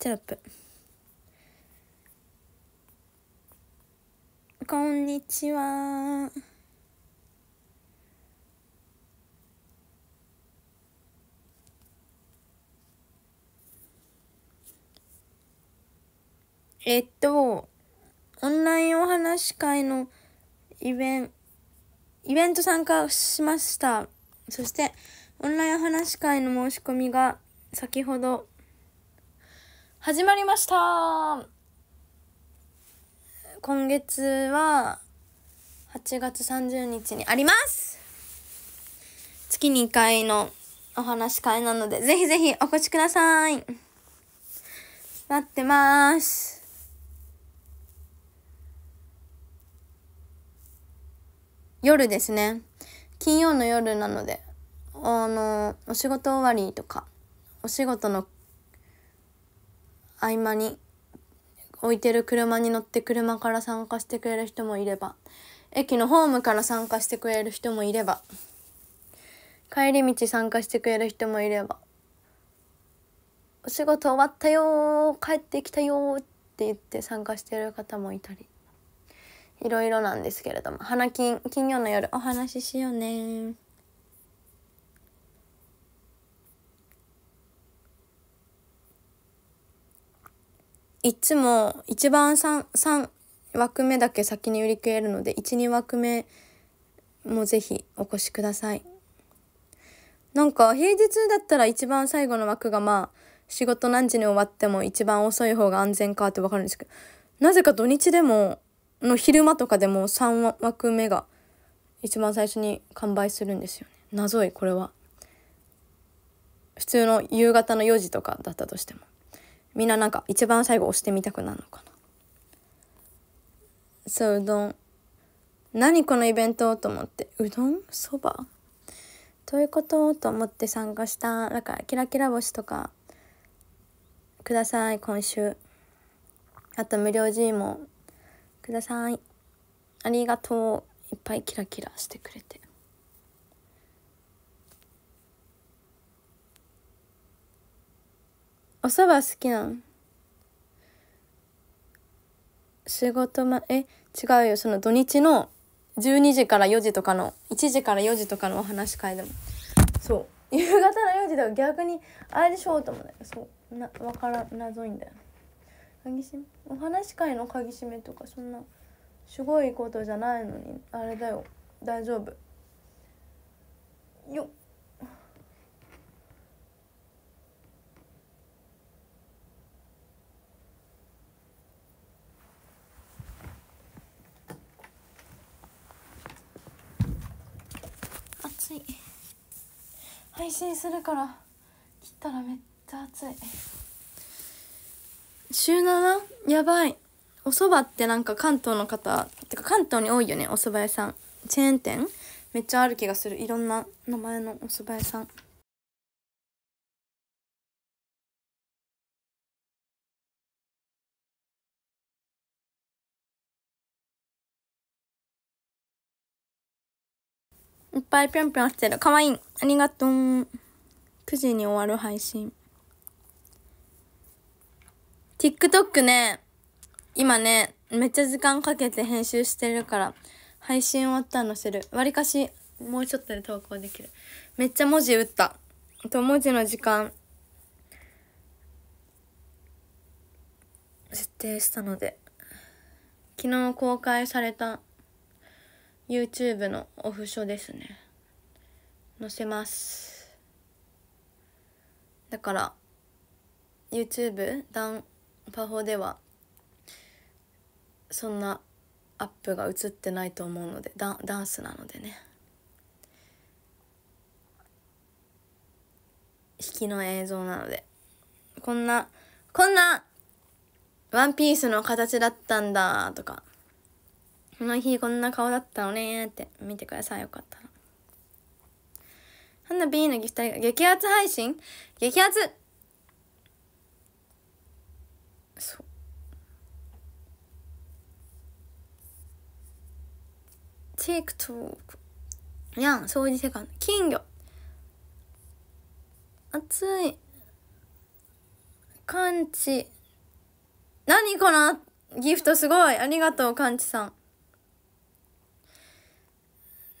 テロップこんにちはえっとオンラインお話し会のイベンイベント参加しましたそしてオンラインお話し会の申し込みが先ほど始まりました今月は8月30日にあります月2回のお話会なので、ぜひぜひお越しください待ってます。夜ですね金曜の夜なのであのお仕事終わりとかお仕事の合間に置いてる車に乗って車から参加してくれる人もいれば駅のホームから参加してくれる人もいれば帰り道参加してくれる人もいれば「お仕事終わったよ帰ってきたよ」って言って参加してる方もいたりいろいろなんですけれども花金金曜の夜お話ししようねいつも一番 3, 枠目だけ先に売り切れるので12枠目もぜひお越しくださいなんか平日だったら一番最後の枠がまあ仕事何時に終わっても一番遅い方が安全かって分かるんですけどなぜか土日でもの昼間とかでも3枠目が一番最初に完売するんですよね謎いこれは普通の夕方の4時とかだったとしても。みんななんか一番最後押してみたくなるのかな。そううどん何このイベントと思ってうどんそばどういうことと思って参加しただからキラキラ星とかください今週あと無料 G もくださいありがとういっぱいキラキラしてくれてお蕎麦好きなの仕事まえ違うよその土日の12時から4時とかの1時から4時とかのお話会でもそう夕方の4時とか逆にあれでしょうと思ねそうな分から謎いんだよ鍵しめお話し会の鍵閉めとかそんなすごいことじゃないのにあれだよ大丈夫よっ暑い配信するから切ったらめっちゃ暑い週 7? やばいお蕎麦ってなんか関東の方ってか関東に多いよねお蕎麦屋さんチェーン店めっちゃある気がするいろんな名前のお蕎麦屋さんいっぱいぴょんぴょんしてる。かわいい。ありがとう。9時に終わる配信。TikTok ね、今ね、めっちゃ時間かけて編集してるから、配信終わったのする。わりかし、もうちょっとで投稿できる。めっちゃ文字打った。と、文字の時間、設定したので。昨日公開された YouTube のオフョですね載せますだから YouTube ダンパフォではそんなアップが映ってないと思うのでダダンスなのでね引きの映像なのでこんなこんなワンピースの形だったんだとかこの日こんな顔だったのねって見てくださいよかったら花 B のギフト激アツ配信激アツそうチ i k ク o k やん掃除セカンド金魚熱いカンチ何このギフトすごいありがとうカンチさん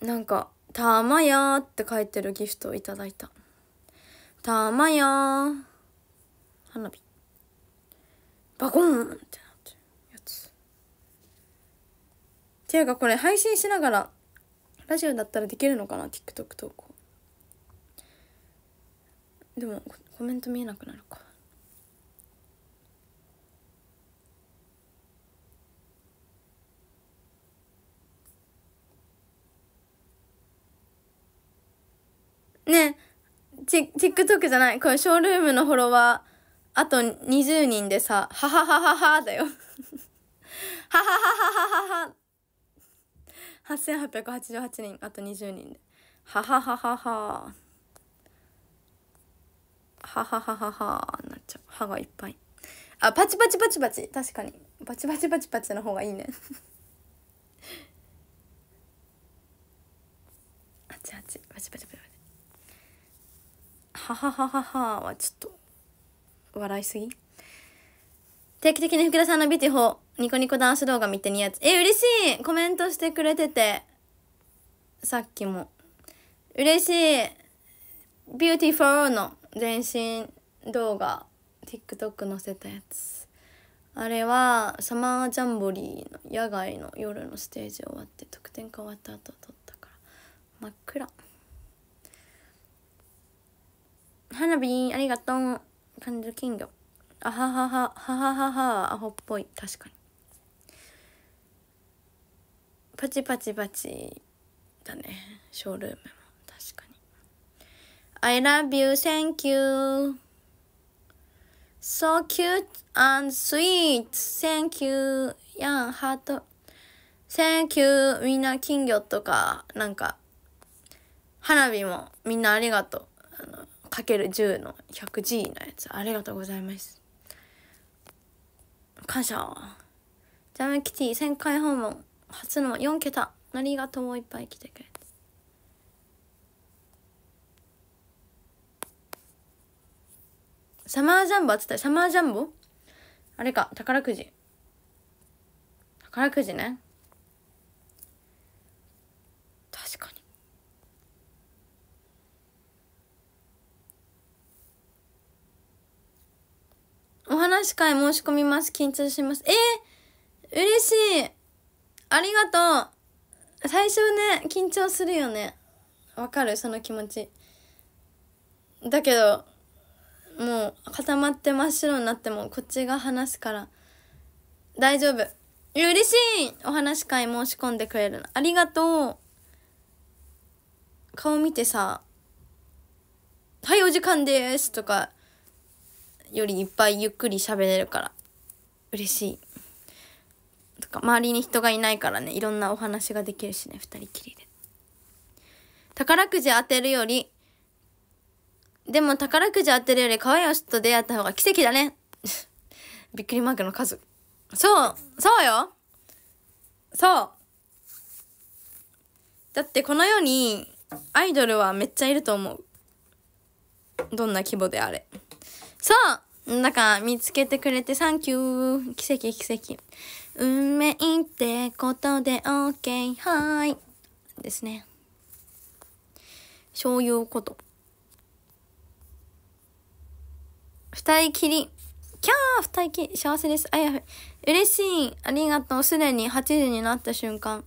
なんか、たまやーって書いてるギフトをいただいた。たまやー。花火。バコーンってなってるやつ。っていうかこれ配信しながら、ラジオだったらできるのかな ?TikTok 投稿。でもコメント見えなくなるか。ティ TikTok じゃない。これショールームのフォロワー、あと20人でさ、はははははだよ。ははははははは。8888人、あと20人で。ははははは。ははははは。なっちゃう。歯がいっぱい。あ、パチパチパチパチ。確かに。パチパチパチパチの方がいいね。あちあち、パチパチパチパチ。「ははははは」はちょっと笑いすぎ定期的に福田さんのビティホニコニコダンス動画見てニヤつえ嬉しいコメントしてくれててさっきも嬉しいビューティフォーの全身動画 TikTok 載せたやつあれはサマージャンボリーの野外の夜のステージ終わって得点変わった後撮ったから真っ暗。花火ありがとう感る金魚あはははははははアホっぽい確かにパチパチパチだねショールームも確かに I love you thank you so cute and sweet thank you やんハート Thank you みんな金魚とかなんか花火もみんなありがとう ×10 の 100G のやつありがとうございます感謝ジャムキティ1000回訪問初の4桁ありがとういっぱい来てくれてサマージャンボっつったサマージャンボあれか宝くじ宝くじね男子会申し込みます。緊張します。えー、嬉しい。ありがとう。最初ね、緊張するよね。わかるその気持ち。だけど、もう固まって真っ白になってもこっちが話すから、大丈夫。嬉しいお話会申し込んでくれるの。ありがとう。顔見てさ、はい、お時間ですとかよりいっぱいゆっくり喋れるから嬉しいとか周りに人がいないからねいろんなお話ができるしね2人きりで宝くじ当てるよりでも宝くじ当てるより可愛い人と出会った方が奇跡だね びっくりマークの数そうそうよそうだってこの世にアイドルはめっちゃいると思うどんな規模であれ。そうだから見つけてくれてサンキュー奇跡奇跡運命ってことで OK はいですねそういうこと二人きりキャー二人きり幸せですあやふ嬉しいありがとうすでに8時になった瞬間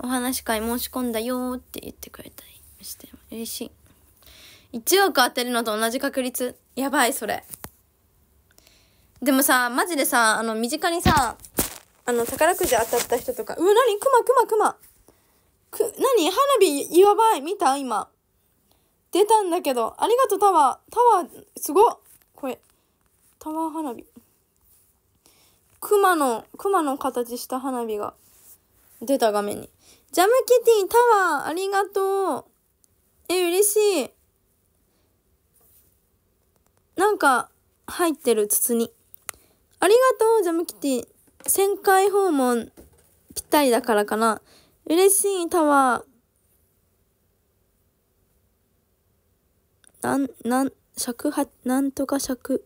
お話会申し込んだよって言ってくれたりして嬉しい1億当てるのと同じ確率やばいそれでもさマジでさあの身近にさあの宝くじ当たった人とかうわ何クマクマクマく何花火やばい見た今出たんだけどありがとうタワータワーすごっこれタワー花火クマのクマの形した花火が出た画面にジャムキティタワーありがとうえ嬉しいなんか入ってる筒に。ありがとう、ジャムキティ。旋回訪問ぴったりだからかな。嬉しい、タワー。なん、なん、尺八、なんとか尺。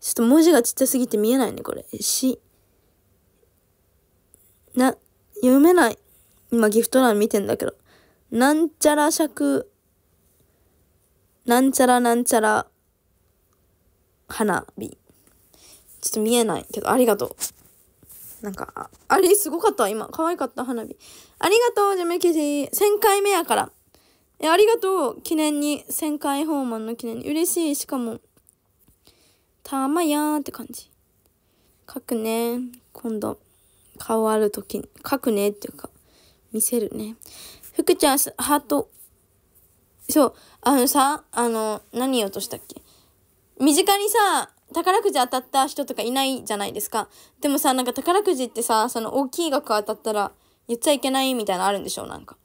ちょっと文字がちっちゃすぎて見えないね、これ。し、な、読めない。今ギフト欄見てんだけど。なんちゃら尺、なんちゃらなんちゃら花火。ちょっと見えないけど、ありがとう。なんか、あれすごかった、今。可愛かった、花火。ありがとう、ジャムキジ。1000回目やから。え、ありがとう、記念に。1000回訪問の記念に。嬉しい、しかも。たまやーって感じ。書くね。今度、顔ある時に。書くねっていうか、見せるね。福ちゃん、ハート。そう、あのさ、あの、何言おうとしたっけ身近にさ、宝くじ当たった人とかいないじゃないですか。でもさ、なんか宝くじってさ、その大きい額当たったら言っちゃいけないみたいなのあるんでしょなんか。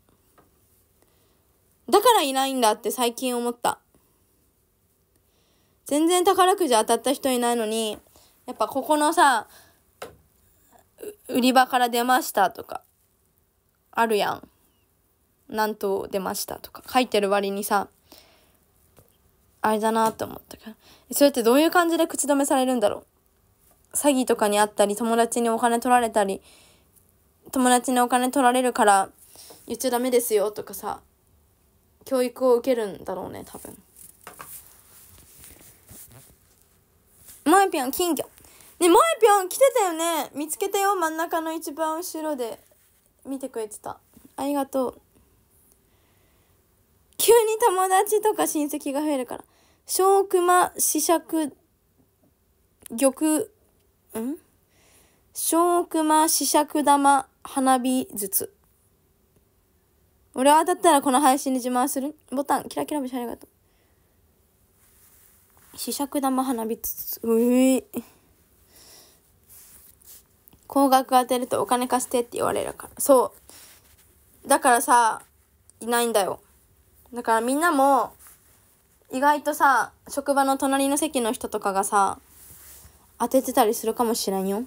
だからいないんだって最近思った。全然宝くじ当たった人いないのに、やっぱここのさ、売り場から出ましたとか、あるやん。なんと出ましたとか書いてる割にさ、あれだなって思ったから。それってどういう感じで口止めされるんだろう詐欺とかにあったり、友達にお金取られたり、友達にお金取られるから言っちゃダメですよとかさ、教育を受けるんだろうね、多分。もえぴょん、金魚。ね、もえぴょん、来てたよね。見つけたよ、真ん中の一番後ろで。見てくれてた。ありがとう。急に友達とか親戚が増えるから。小熊子く。玉ん小熊くだ玉花火術俺は当たったらこの配信で自慢するボタンキラキラ星ありがとうくだ玉花火術うえ高額当てるとお金貸してって言われるからそうだからさいないんだよだからみんなも意外とさ職場の隣の席の人とかがさ当ててたりするかもしれんよ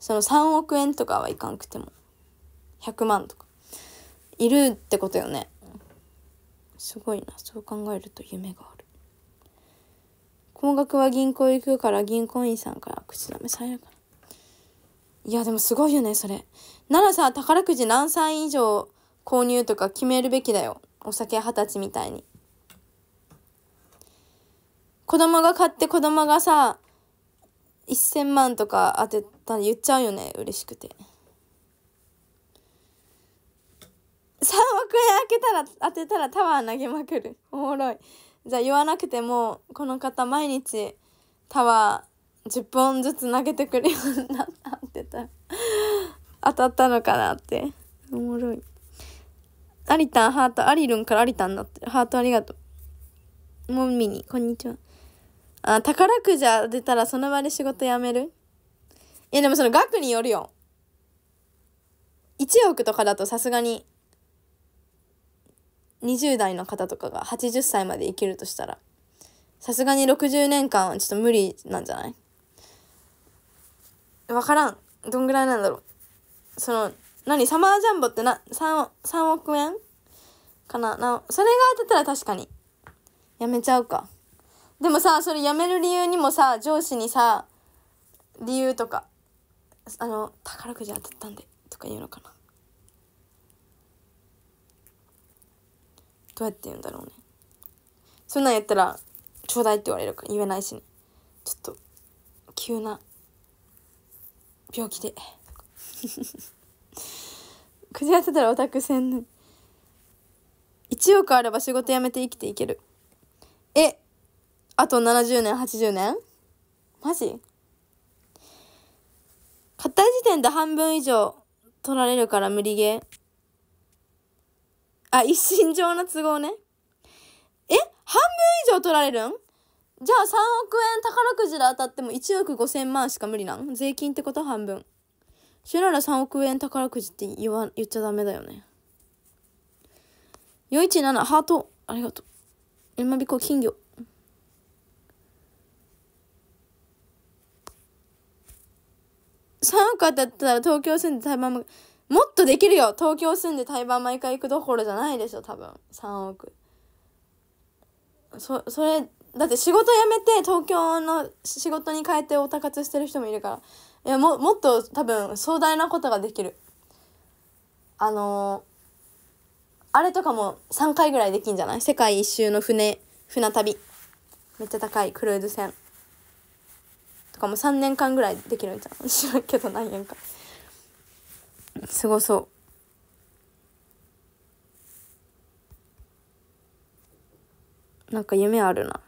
その3億円とかはいかんくても100万とかいるってことよねすごいなそう考えると夢がある高額は銀行行くから銀行員さんから口止めされるからいやでもすごいよねそれならさ宝くじ何歳以上購入とか決めるべきだよお酒二十歳みたいに。子供が買って子供がさ、1000万とか当てたら言っちゃうよね、嬉しくて。3億円開けたら、当てたらタワー投げまくる。おもろい。じゃあ言わなくても、この方毎日タワー10本ずつ投げてくるようになっってたら、当たったのかなって。おもろい。アリタン、ハート、アリルンからアリタンになってる。ハートありがとう。もみに、こんにちは。あ宝くじ出たらその場で仕事辞めるいやでもその額によるよ。1億とかだとさすがに20代の方とかが80歳まで生きるとしたらさすがに60年間はちょっと無理なんじゃない分からんどんぐらいなんだろうその何サマージャンボってな 3, 3億円かななそれが当たったら確かにやめちゃうかでもさそれ辞める理由にもさ上司にさ理由とかあの宝くじ当たったんでとか言うのかなどうやって言うんだろうねそんなんやったら「ちょうだい」って言われるか言えないしねちょっと急な病気で くじ当てたらオタクせん1億あれば仕事辞めて生きていけるあと70年、80年マジ買った時点で半分以上取られるから無理ゲー。あ、一心上の都合ね。え半分以上取られるんじゃあ3億円宝くじで当たっても1億5千万しか無理なん税金ってこと半分。それなら3億円宝くじって言わ、言っちゃダメだよね。417、ハート。ありがとう。まびこ金魚。三億あったら東京住んで台湾も、もっとできるよ東京住んで台湾毎回行くどころじゃないでしょ、多分。3億。そ、それ、だって仕事辞めて東京の仕事に変えてオタ活してる人もいるから。いや、も、もっと多分壮大なことができる。あのー、あれとかも3回ぐらいできんじゃない世界一周の船、船旅。めっちゃ高いクルーズ船。とかも3年間ぐらいできるんじゃん知らんけど何年かすごそうなんか夢あるな。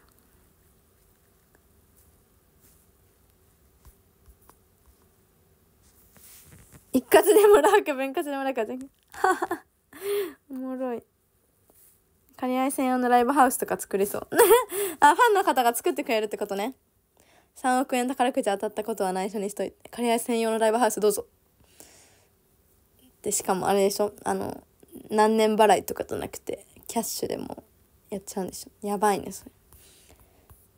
一括でもらうか分割でもらうかじゃ おもろい。兼ね合い専用のライブハウスとか作りそう。あ、ファンの方が作ってくれるってことね。3億円宝くじ当たったことは内緒にしといて借り合い専用のライブハウスどうぞでしかもあれでしょあの何年払いとかじゃなくてキャッシュでもやっちゃうんでしょやばいねそれ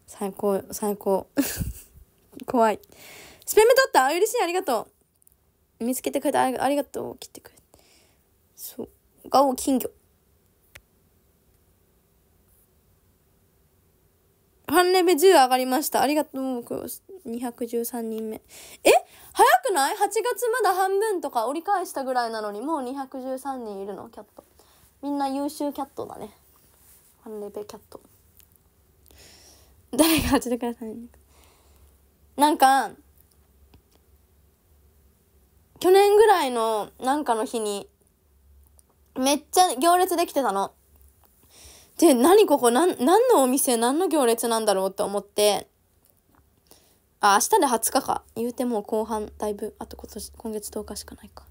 最高最高 怖いスペム取った嬉しいありがとう見つけてくれてありがとう切ってくれそうガオ、金魚ンレベ10上がりました。ありがとう。213人目。え早くない ?8 月まだ半分とか折り返したぐらいなのに、もう213人いるのキャット。みんな優秀キャットだね。ファンレベキャット。誰が当でください、ね、なんか、去年ぐらいのなんかの日に、めっちゃ行列できてたの。で、何ここ、何のお店、何の行列なんだろうって思って、あ、明日で20日か。言うてもう後半、だいぶ、あと今年、今月10日しかないか。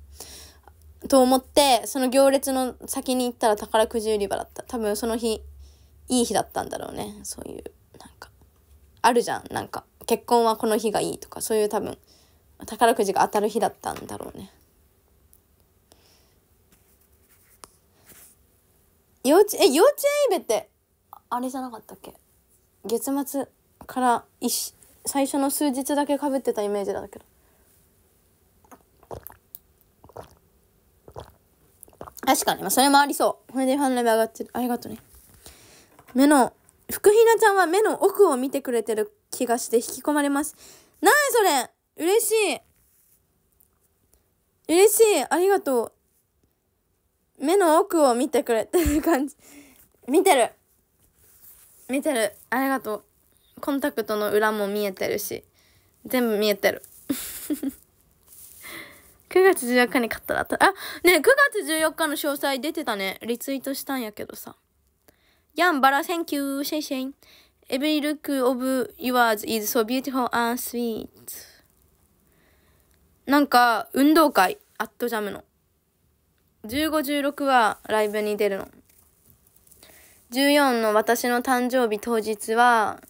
と思って、その行列の先に行ったら宝くじ売り場だった。多分その日、いい日だったんだろうね。そういう、なんか、あるじゃん。なんか、結婚はこの日がいいとか、そういう多分、宝くじが当たる日だったんだろうね。幼稚、え、幼稚園イベって、あれじゃなかったっけ月末から一、最初の数日だけかぶってたイメージだけど。確かに、まあ、それもありそう。これでファンレベ上がってる。ありがとうね。目の、福ひなちゃんは目の奥を見てくれてる気がして引き込まれます。なにそれ嬉しい嬉しいありがとう目の奥を見てくれてる感じ。見てる見てるありがとう。コンタクトの裏も見えてるし、全部見えてる。9 月14日に買ったらった。あ、ねえ、9月14日の詳細出てたね。リツイートしたんやけどさ。ヤンバラ、センキュー、シェイシェイ。Every look of yours is so beautiful and sweet. なんか、運動会、アットジャムの。1516はライブに出るの14の私の誕生日当日は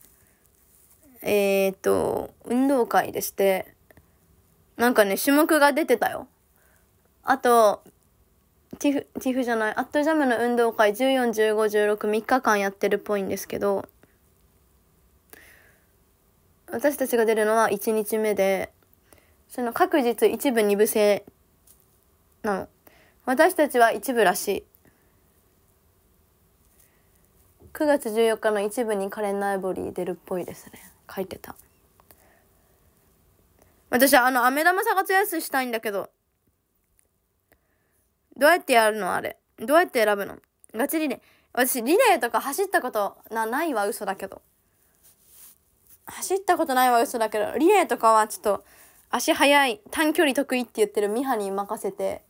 えー、っと運動会でしてなんかね種目が出てたよあとティフティフじゃないアットジャムの運動会141516日間やってるっぽいんですけど私たちが出るのは1日目でその各日一部二部制なの。私たちは一部らしい。9月14日の一部にカレン・ナイボリー出るっぽいですね。書いてた。私あの、飴玉探すやつしたいんだけど。どうやってやるのあれ。どうやって選ぶのガチリレー。私、リレーとか走ったことな、ないは嘘だけど。走ったことないは嘘だけど、リレーとかはちょっと、足速い、短距離得意って言ってるミハに任せて、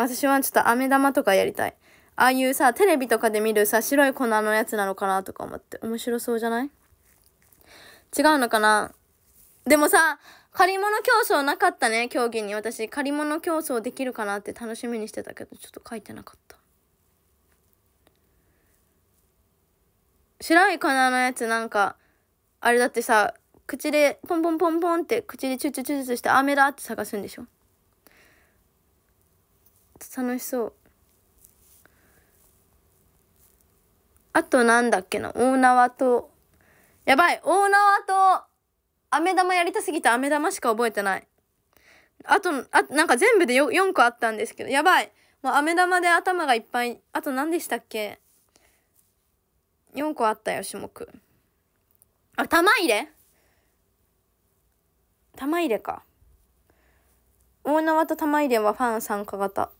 私はちょっと飴玉とかやりたい。ああいうさ、テレビとかで見るさ、白い粉のやつなのかなとか思って。面白そうじゃない違うのかなでもさ、借り物競争なかったね、競技に。私、借り物競争できるかなって楽しみにしてたけど、ちょっと書いてなかった。白い粉のやつなんか、あれだってさ、口でポンポンポンポンって口でチュチュチュチュして飴だって探すんでしょ楽しそうあとなんだっけな大縄とやばい大縄と飴玉やりたすぎて飴玉しか覚えてないあとあなんか全部で 4, 4個あったんですけどやばいもう飴玉で頭がいっぱいあと何でしたっけ4個あったよ種目あ玉入れ玉入れか大縄と玉入れはファン参加型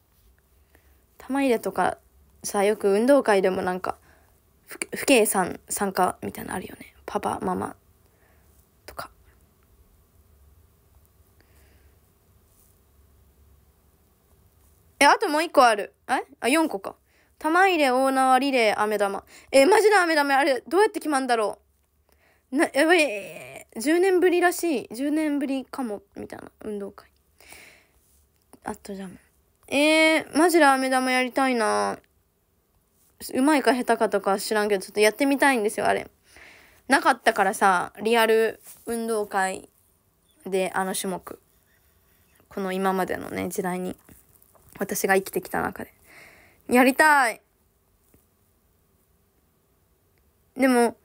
玉入れとかさ、よく運動会でもなんか、父兄さん参加みたいなのあるよね。パパ、ママとか。え、あともう一個ある。えあ、4個か。玉入れ、オーナーリレー、飴玉。え、マジで飴玉。あれ、どうやって決まるんだろう。な、やばい、え10年ぶりらしい。10年ぶりかも、みたいな運動会。あとじゃん。えー、マジラーメ玉やりたいなうまいか下手かとか知らんけど、ちょっとやってみたいんですよ、あれ。なかったからさ、リアル運動会であの種目。この今までのね、時代に。私が生きてきた中で。やりたいでも、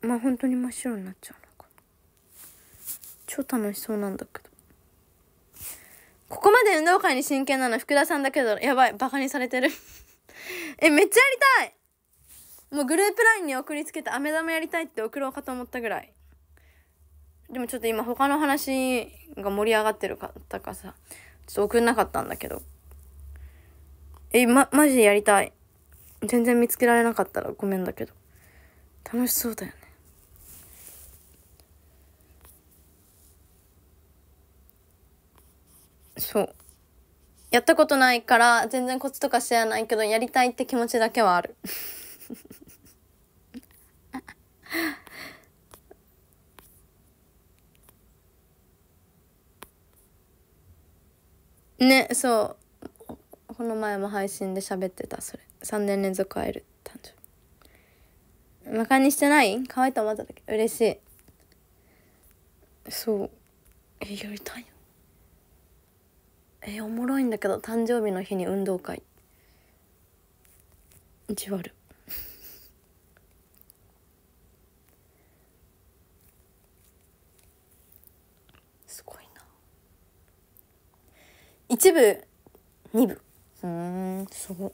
まあ、本当に真っ白になっちゃうのか。超楽しそうなんだけど。ここまで運動会に真剣なの福田さんだけど、やばい、バカにされてる え、めっちゃやりたいもうグループ LINE に送りつけて、飴玉やりたいって送ろうかと思ったぐらい。でもちょっと今他の話が盛り上がってるかかさ、ちょっと送んなかったんだけど。え、ま、マジでやりたい。全然見つけられなかったらごめんだけど。楽しそうだよね。そうやったことないから全然コツとか知らないけどやりたいって気持ちだけはある ねそうこの前も配信で喋ってたそれ3年連続会える誕生日バカにしてない可愛いと思っただけ嬉しいそうえやりたいよえー、おもろいんだけど誕生日の日に運動会意地悪すごいな一部二部うんすごい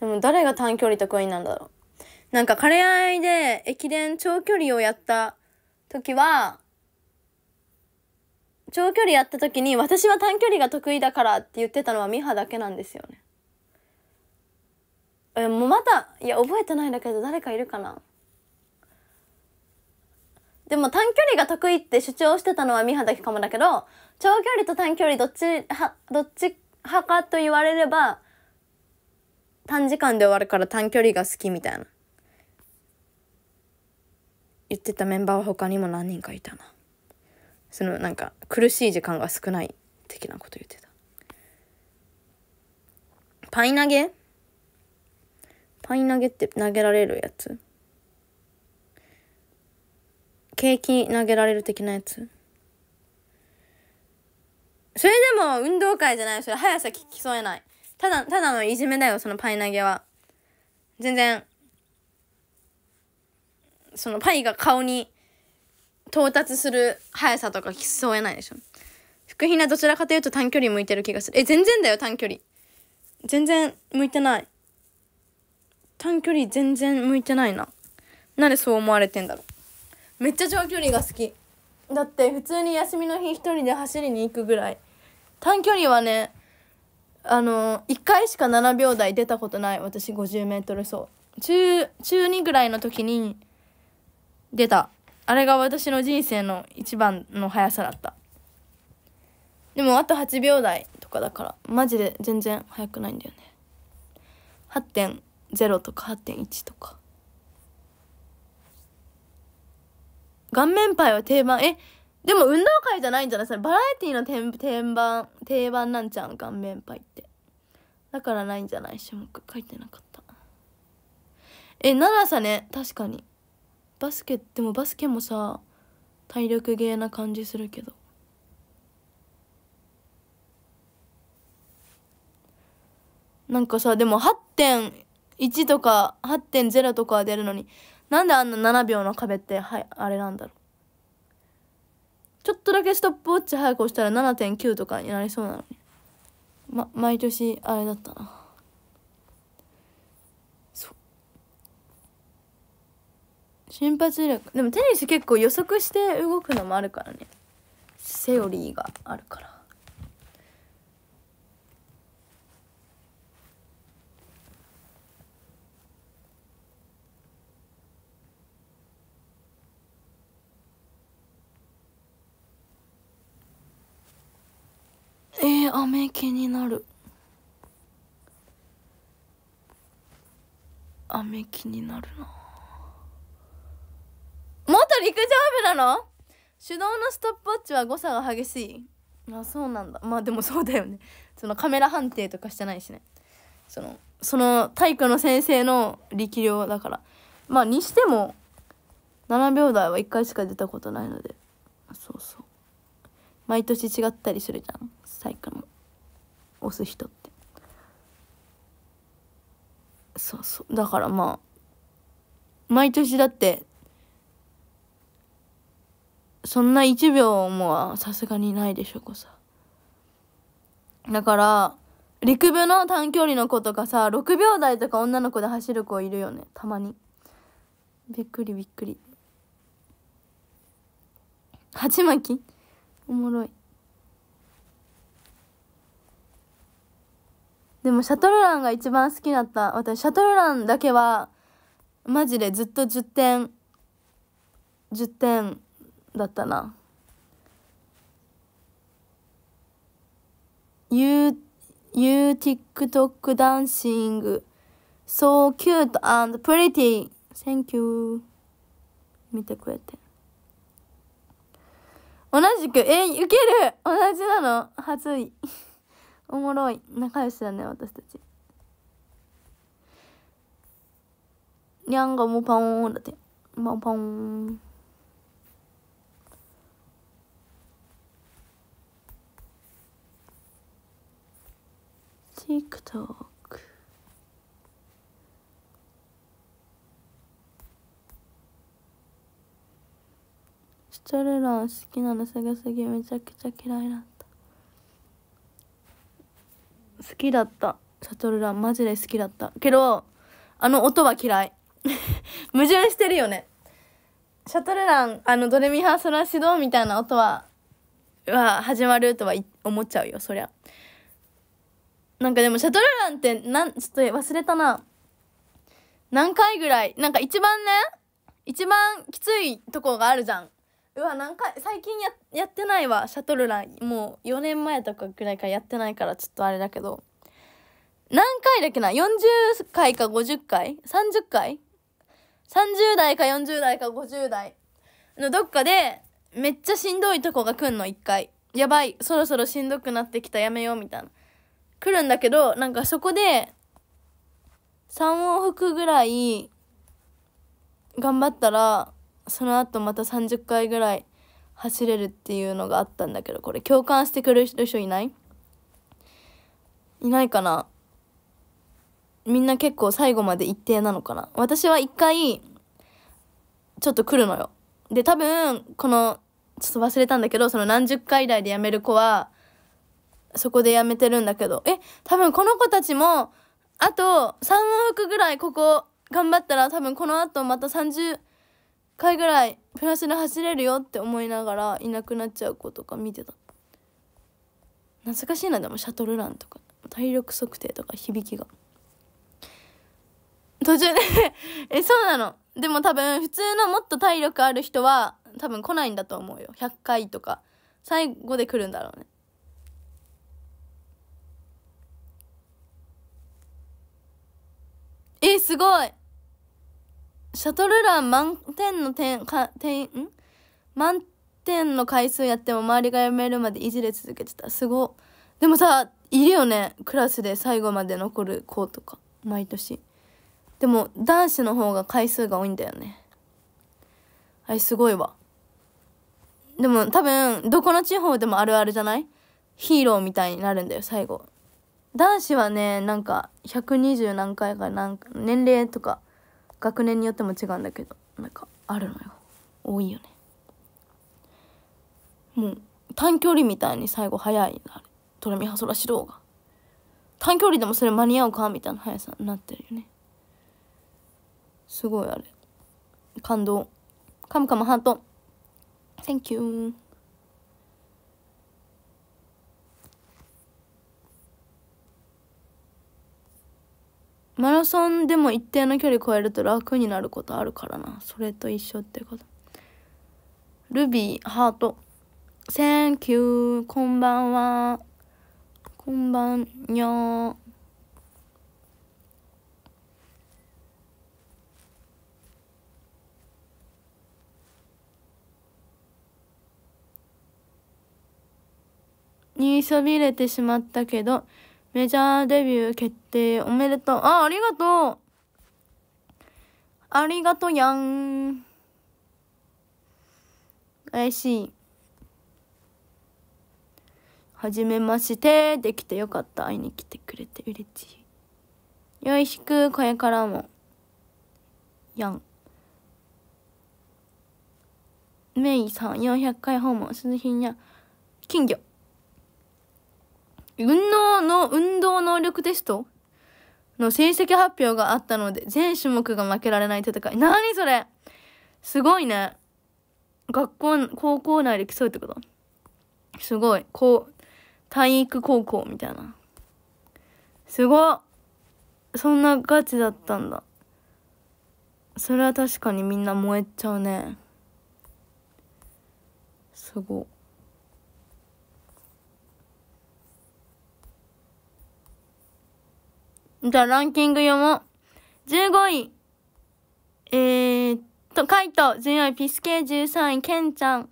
でも誰が短距離得意なんだろうなんか枯れ合いで駅伝長距離をやった時は、長距離やった時に私は短距離が得意だからって言ってたのは美波だけなんですよね。え、もうまた、いや覚えてないんだけど誰かいるかなでも短距離が得意って主張してたのは美波だけかもだけど、長距離と短距離どっち、は、どっち派かと言われれば、短時間で終わるから短距離が好きみたいな。言ってたメンバーは他にも何人かいたなそのなんか苦しい時間が少ない的なこと言ってたパイ投げパイ投げって投げられるやつ景気投げられる的なやつそれでも運動会じゃないそれ速さ競えないただただのいじめだよそのパイ投げは全然そのパイが顔に到達する速さとか競えないでしょ。福品などちらかというと短距離向いてる気がする。え、全然だよ、短距離。全然向いてない。短距離全然向いてないな。なんでそう思われてんだろう。めっちゃ長距離が好き。だって普通に休みの日一人で走りに行くぐらい。短距離はね、あの、1回しか7秒台出たことない。私 50m 走。中、中2ぐらいの時に、出た。あれが私の人生の一番の速さだった。でもあと8秒台とかだから、マジで全然速くないんだよね。8.0とか8.1とか。顔面パイは定番。え、でも運動会じゃないんじゃないそれバラエティの定番、定番なんちゃう顔面パイって。だからないんじゃない種目書いてなかった。え、奈良さね、確かに。バスケでもバスケもさ体力ゲーな感じするけどなんかさでも8.1とか8.0とか出るのになんであんな7秒の壁ってはいあれなんだろうちょっとだけストップウォッチ早く押したら7.9とかになりそうなのに、ま、毎年あれだったな瞬発力でもテニス結構予測して動くのもあるからねセオリーがあるからえー、雨気になる雨気になるな陸上部なの手動のストップウォッチは誤差が激しいまあそうなんだまあでもそうだよねそのカメラ判定とかしてないしねそのその体育の先生の力量だからまあにしても7秒台は1回しか出たことないのでそうそう毎年違ったりするじゃん体育の押す人ってそうそうだからまあ毎年だってそんな1秒もさすがにないでしょこさだから陸部の短距離の子とかさ6秒台とか女の子で走る子いるよねたまにびっくりびっくり鉢巻きおもろいでもシャトルランが一番好きだった私シャトルランだけはマジでずっと10点10点だったな「You, TikTok ダンシング So Cute and Pretty Thank you」見てくれて同じくえいける同じなの初い おもろい仲良しだね私たちにゃんがもうパオンだってパオパオン TikTok シチルラン好きなの探すぎめちゃくちゃ嫌いだった好きだったシャトルランマジで好きだったけどあの音は嫌い 矛盾してるよねシャトルランあのドレミファソラシドみたいな音はは始まるとは思っちゃうよそりゃ。なんかでもシャトルランって、なん、ちょっと忘れたな。何回ぐらいなんか一番ね、一番きついとこがあるじゃん。うわ、何回、最近や、やってないわ、シャトルラン。もう4年前とかぐらいからやってないから、ちょっとあれだけど。何回だっけな ?40 回か50回 ?30 回 ?30 代か40代か50代のどっかで、めっちゃしんどいとこが来んの、一回。やばい、そろそろしんどくなってきた、やめよう、みたいな。来るんだけど、なんかそこで、3往復ぐらい頑張ったら、その後また30回ぐらい走れるっていうのがあったんだけど、これ共感してくれる人いないいないかなみんな結構最後まで一定なのかな私は一回、ちょっと来るのよ。で、多分、この、ちょっと忘れたんだけど、その何十回以来でやめる子は、そこで辞めてるんだけど。え、多分この子たちも、あと3往復ぐらいここ頑張ったら多分この後また30回ぐらいプラスで走れるよって思いながらいなくなっちゃう子とか見てた。懐かしいなでもシャトルランとか体力測定とか響きが途中で えそうなのでも多分普通のもっと体力ある人は多分来ないんだと思うよ100回とか最後で来るんだろうねえすごいシャトルラン満点の点か点ん満点の回数やっても周りがやめるまでいじれ続けてたすごでもさいるよねクラスで最後まで残る子とか毎年でも男子の方が回数が多いんだよねあれすごいわでも多分どこの地方でもあるあるじゃないヒーローみたいになるんだよ最後男子はねなんか120何回かなんか年齢とか学年によっても違うんだけどなんかあるのよ多いよねもう短距離みたいに最後速いなトラミハソラシローが短距離でもそれ間に合うかみたいな速さになってるよねすごいあれ感動カムカムハート Thank you マラソンでも一定の距離超えると楽になることあるからなそれと一緒ってことルビーハートセンキューこんばんはこんばんにゃにそびれてしまったけどメジャーデビュー決定おめでとう。あ、ありがとうありがとうやん。嬉しい。はじめまして。できてよかった。会いに来てくれて嬉しい。よいしく、これからも。やん。メイさん、400回訪問。鈴ひんや。金魚。運動の、運動能力テストの成績発表があったので、全種目が負けられない戦い。なにそれすごいね。学校、高校内で競うってことすごい。こう、体育高校みたいな。すごそんなガチだったんだ。それは確かにみんな燃えちゃうね。すごじゃあランキング読もう。15位。えー、っと、カイト。14位、ピスケ。13位、ケンちゃん。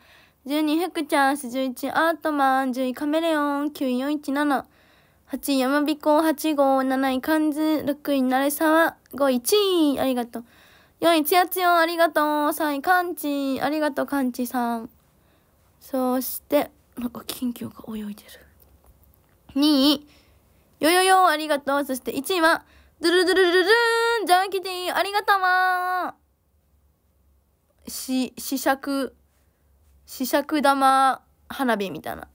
12位、福ちゃん。11位、アートマン。10位、カメレオン。9位、417。8位、やまびこ。8号。7位、ンズ、6位、ナレサワ、5位、1位。ありがとう。4位、ツヤツヤ、ありがとう。3位、カンチ、ありがとう、カンチさん。そして、なんか金魚が泳いでる。2位、よよよ、ありがとう。そして1位は、ドゥルドゥルルルーン、ジャンキティ、ありがとうー。し、ししゃく、ししゃく玉花火みたいな。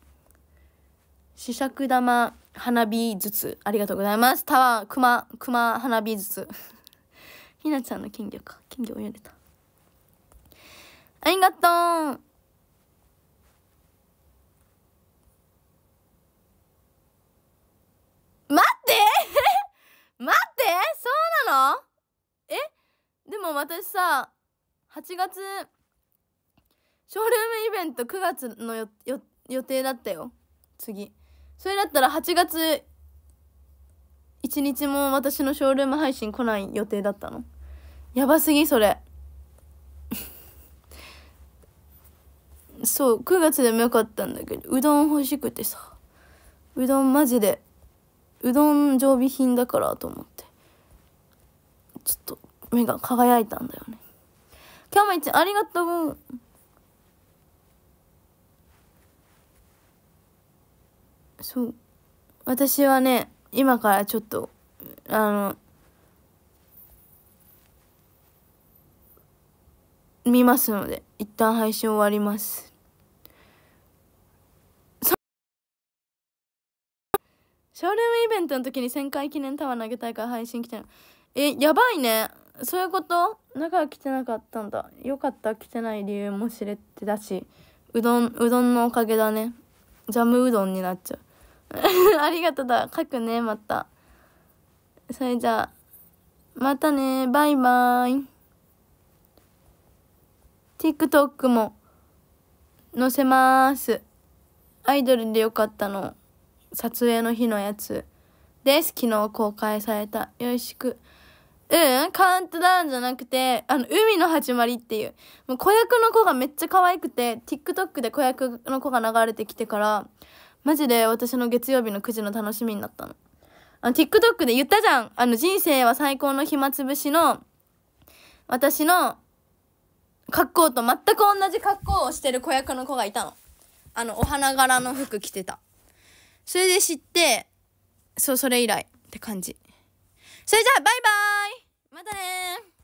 ししゃく玉花火ずつ。ありがとうございます。タワー、くま、くま花火ずつ。ひなちゃんの金魚か。金魚をいでた。ありがとう。私さ8月ショールームイベント9月の予定だったよ次それだったら8月1日も私のショールーム配信来ない予定だったのやばすぎそれ そう9月でもよかったんだけどうどん欲しくてさうどんマジでうどん常備品だからと思ってちょっと目が輝いたんだよね。キャメちゃん、ありがとう。そう。私はね、今からちょっと、あの、見ますので、一旦配信終わります。ショールームイベントの時に1000回記念タワー投げたいから配信来てる。え、やばいね。そういうこと中は来てなかったんだ。よかった、来てない理由も知れてたし、うどん、うどんのおかげだね。ジャムうどんになっちゃう。ありがとだ。書くね、また。それじゃあ、またね、バイバーイ。TikTok も載せまーす。アイドルでよかったの。撮影の日のやつです。昨日公開された。よろしく。うん、カウントダウンじゃなくて、あの、海の始まりっていう。もう子役の子がめっちゃ可愛くて、TikTok で子役の子が流れてきてから、マジで私の月曜日の9時の楽しみになったの。あの、TikTok で言ったじゃんあの、人生は最高の暇つぶしの、私の格好と全く同じ格好をしてる子役の子がいたの。あの、お花柄の服着てた。それで知って、そう、それ以来って感じ。それじゃあバイバイまたね